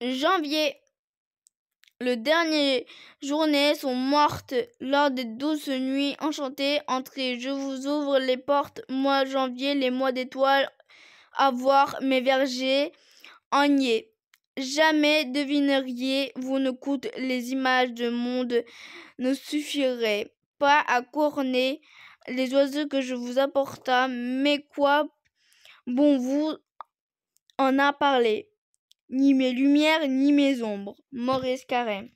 janvier. Le dernier journée sont mortes lors des douces nuits enchantées. Entrez, je vous ouvre les portes. Mois janvier, les mois d'étoiles, à voir mes vergers ennuyés. Jamais devineriez, vous ne coûte les images de monde ne suffiraient pas à couronner les oiseaux que je vous apporta, mais quoi bon vous en a parlé ni mes lumières, ni mes ombres. Maurice Carême.